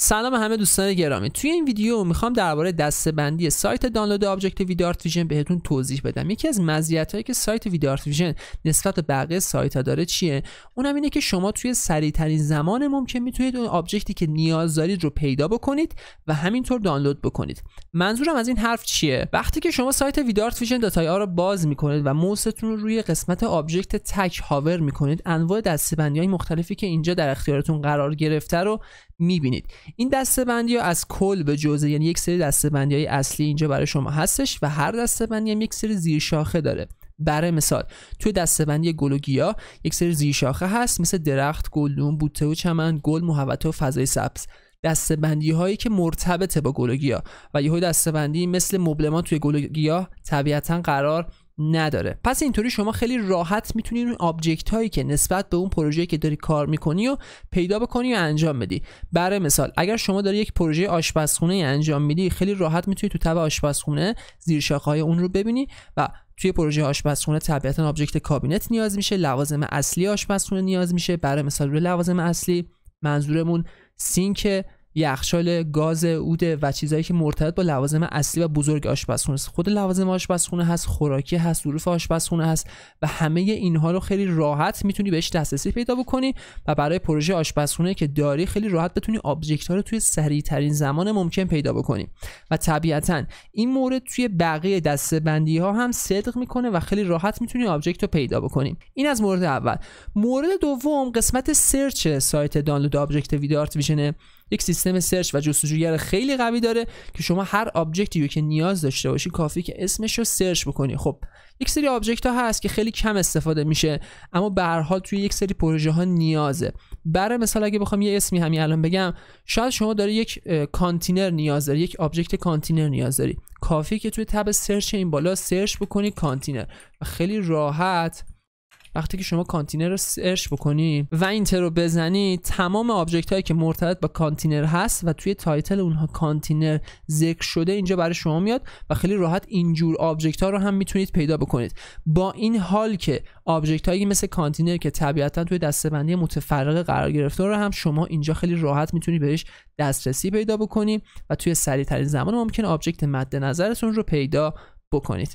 سلام همه دوستان گرامی توی این ویدیو میخوام درباره دستبندی سایت دانلود آبجکت ویدارت ویژن بهتون توضیح بدم یکی از هایی که سایت ویدارت ویژن نسبت به بقیه سایت‌ها داره چیه اونم اینه که شما توی ترین زمان ممکن میتونید اون آبجکتی که نیاز دارید رو پیدا بکنید و همینطور دانلود بکنید منظورم از این حرف چیه وقتی که شما سایت ویدیو ویژن رو باز میکنید و موستون رو روی قسمت آبجکت تک هاور میکنید انواع های مختلفی که اینجا در اختیارتون قرار گرفته رو میبینید این بندی ها از کل به جزه یعنی یک سری دسته های اصلی اینجا برای شما هستش و هر دسته هم یک سری زیر داره برای مثال توی بندی گل و گیا یک سری زیرشاخه هست مثل درخت، گلدون، بوته و چمن، گل، محوطه و فضای سبز بندی هایی که مرتبطه با گل و گیا و دسته بندی مثل مبلمان توی گل و گیا طبیعتا قرار نداره پس اینطوری شما خیلی راحت میتونید اون آبجکت هایی که نسبت به اون پروژه که داری کار میکنی و پیدا بکنی و انجام بدی برای مثال اگر شما داری یک پروژه آشپزخونه انجام میدی خیلی راحت میتونی تو تب آشپزخونه زیر شاخه های اون رو ببینی و توی پروژه آشپزخونه طبیعتا آبجکت کابینت نیاز میشه لوازم اصلی آشپزخونه نیاز میشه برای مثال روی لوازم اصلی منظورمون سینک یخچال گاز اوده و چیزهایی که مرتبط با لوازم اصلی و بزرگ آشپزخونه است خود لوازم آشپزخونه هست خوراکی هست ظروف آشپزخونه هست و همه اینها رو خیلی راحت میتونی بهش دسترسی پیدا بکنی و برای پروژه آشپزخونه که داری خیلی راحت بتونی آبجکت ها رو توی سریع ترین زمان ممکن پیدا بکنی و طبیعتا این مورد توی بقیه بندی ها هم صدق میکنه و خیلی راحت میتونی آبجکت رو پیدا بکنی این از مورد اول مورد دوم قسمت سرچ سایت دانلود آبجکت ویدارت یک سیستم سرچ و جستجوگر خیلی قوی داره که شما هر آبجکتی که نیاز داشته باشی کافی که اسمش رو سرچ بکنی خب یک سری آبجکت ها هست که خیلی کم استفاده میشه اما به توی یک سری پروژه ها نیازه برای مثال اگه بخوام یه اسمی همین الان بگم شاید شما داری یک کانتینر نیاز داری یک آبجکت کانتینر نیاز داری کافی که توی تب سرچ این بالا سرچ بکنی کانتینر و خیلی راحت وقتی که شما کانتینر رو سرچ بکنی و اینتر رو بزنی تمام آبجکت هایی که مرتبط با کانتینر هست و توی تایتل اونها کانتینر ذکر شده اینجا برای شما میاد و خیلی راحت اینجور آبجکت ها رو هم میتونید پیدا بکنید با این حال که آبجکت هایی مثل کانتینر که طبیعتا توی دستبندی متفرق قرار گرفته رو هم شما اینجا خیلی راحت میتونید بهش دسترسی پیدا بکنید و توی سریع ترین زمان ممکن آبجکت مد نظرتون رو پیدا بکنید